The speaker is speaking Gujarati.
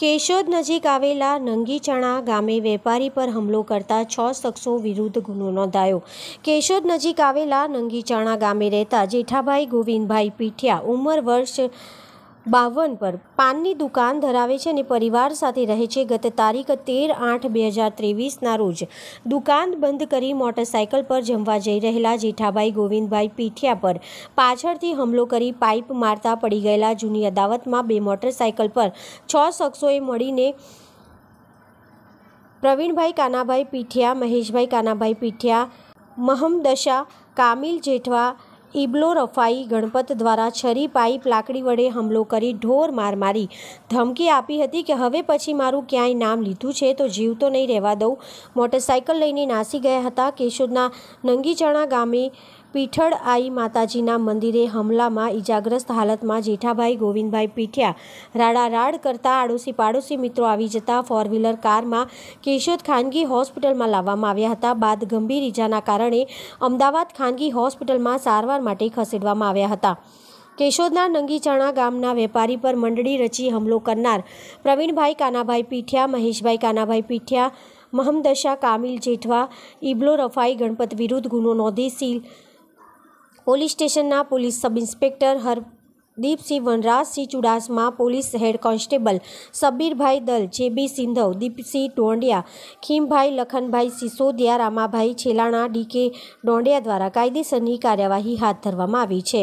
કેશોદ નજીક આવેલા નંગીચણા ગામે વેપારી પર હુમલો કરતા છ શખ્સો વિરુદ્ધ ગુનો નોંધાયો કેશોદ નજીક આવેલા નંગીચણા ગામે રહેતા જેઠાભાઈ ગોવિંદભાઈ પીઠિયા ઉંમર વર્ષ બાવન પર પાનની દુકાન ધરાવે છે અને પરિવાર સાથે રહે છે ગત તારીખ તેર આઠ બે હજાર ત્રેવીસના રોજ દુકાન બંધ કરી મોટરસાઇકલ પર જમવા જઈ રહેલા જેઠાભાઈ ગોવિંદભાઈ પીઠિયા પર પાછળથી હમલો કરી પાઇપ મારતા પડી ગયેલા જૂની અદાવતમાં બે મોટરસાઇકલ પર છ શખ્સોએ મળીને પ્રવીણભાઈ કાનાભાઈ પીઠિયા મહેશભાઈ કાનાભાઈ પીઠિયા મહમદશા કામિલ જેઠવા ઇબ્લો રફાઈ ગણપત દ્વારા છરી પાઇપ લાકડી વડે હુમલો કરી ઢોર માર મારી ધમકી આપી હતી કે હવે પછી મારું ક્યાંય નામ લીધું છે તો જીવતો નહીં રહેવા દઉં મોટરસાયકલ લઈને નાસી ગયા હતા કેશોદના નંગીચણા ગામે પીઠળ આઈ માતાજીના મંદિરે હમલામાં ઇજાગ્રસ્ત હાલતમાં જેઠાભાઈ ગોવિંદભાઈ પીઠ્યા રાડારાડ કરતા આડોશી પાડોશી મિત્રો આવી જતા ફોર વ્હીલર કારમાં કેશોદ ખાનગી હોસ્પિટલમાં લાવવામાં આવ્યા હતા બાદ ગંભીર ઇજાના કારણે અમદાવાદ ખાનગી હોસ્પિટલમાં સારવાર માટે ખસેડવામાં આવ્યા હતા કેશોદના નંગીચાણા ગામના વેપારી પર મંડળી રચી હમલો કરનાર પ્રવીણભાઈ કાનાભાઈ પીઠ્યા મહેશભાઈ કાનાભાઈ પીઠ્યા મહમદશા કામિલ જેઠવા ઇબ્લો રફાઈ ગણપત વિરુદ્ધ ગુનો નોંધી સીલ પોલીસ સ્ટેશનના police sub inspector Hardipsinh Vanrajsinh Chudasama police head constable Sabirbhai Dal JB Sindhav Dipsinh Dondiya Khimbhai Lakhanbhai Sisodiya Ramabhai Chhelana DK Dondiya દ્વારા કાયદેસરની કાર્યવાહી હાથ ધરવામાં આવી છે